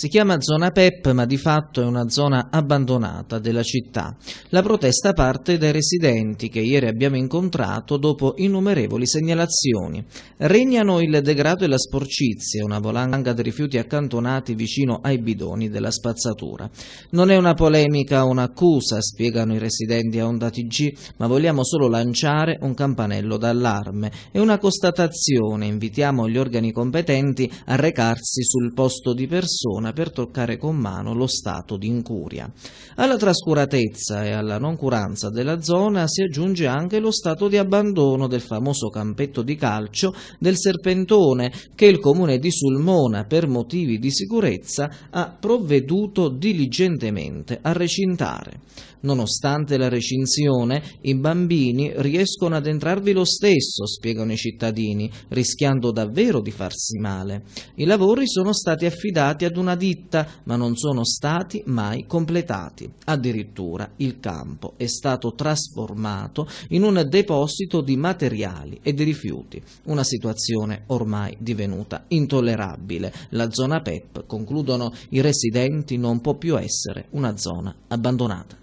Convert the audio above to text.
Si chiama zona PEP ma di fatto è una zona abbandonata della città. La protesta parte dai residenti che ieri abbiamo incontrato dopo innumerevoli segnalazioni. Regnano il degrado e la sporcizia, una volanga di rifiuti accantonati vicino ai bidoni della spazzatura. Non è una polemica o un'accusa, spiegano i residenti a Onda TG, ma vogliamo solo lanciare un campanello d'allarme. È una constatazione, invitiamo gli organi competenti a recarsi sul posto di persona persona per toccare con mano lo stato di incuria. Alla trascuratezza e alla noncuranza della zona si aggiunge anche lo stato di abbandono del famoso campetto di calcio del Serpentone che il comune di Sulmona per motivi di sicurezza ha provveduto diligentemente a recintare. Nonostante la recinzione, i bambini riescono ad entrarvi lo stesso, spiegano i cittadini, rischiando davvero di farsi male. I lavori sono stati affidati ad una ditta, ma non sono stati mai completati. Addirittura il campo è stato trasformato in un deposito di materiali e di rifiuti, una situazione ormai divenuta intollerabile. La zona PEP, concludono i residenti, non può più essere una zona abbandonata.